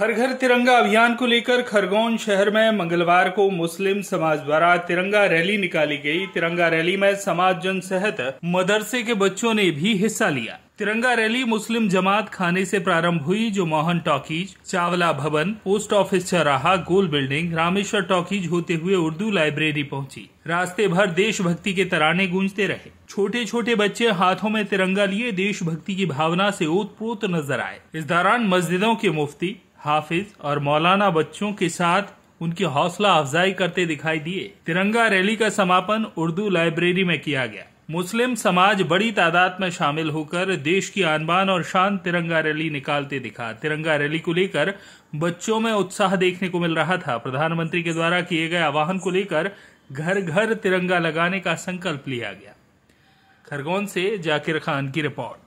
हर घर तिरंगा अभियान को लेकर खरगोन शहर में मंगलवार को मुस्लिम समाज द्वारा तिरंगा रैली निकाली गई तिरंगा रैली में समाज जन सहित मदरसे के बच्चों ने भी हिस्सा लिया तिरंगा रैली मुस्लिम जमात खाने से प्रारंभ हुई जो मोहन टॉकीज चावला भवन पोस्ट ऑफिस चौराहा गोल बिल्डिंग रामेश्वर टॉकीज होते हुए उर्दू लाइब्रेरी पहुंची रास्ते भर देशभक्ति के तराने गूंजते रहे छोटे छोटे बच्चे हाथों में तिरंगा लिए देशभक्ति की भावना से ओतप्रोत नजर आए इस दौरान मस्जिदों के मुफ्ती हाफिज और मौलाना बच्चों के साथ उनकी हौसला अफजाई करते दिखाई दिए तिरंगा रैली का समापन उर्दू लाइब्रेरी में किया गया मुस्लिम समाज बड़ी तादाद में शामिल होकर देश की आनबान और शान तिरंगा रैली निकालते दिखा तिरंगा रैली को लेकर बच्चों में उत्साह देखने को मिल रहा था प्रधानमंत्री के द्वारा किए गए आह्वान को लेकर घर घर तिरंगा लगाने का संकल्प लिया गया खरगोन से जाकिर खान की रिपोर्ट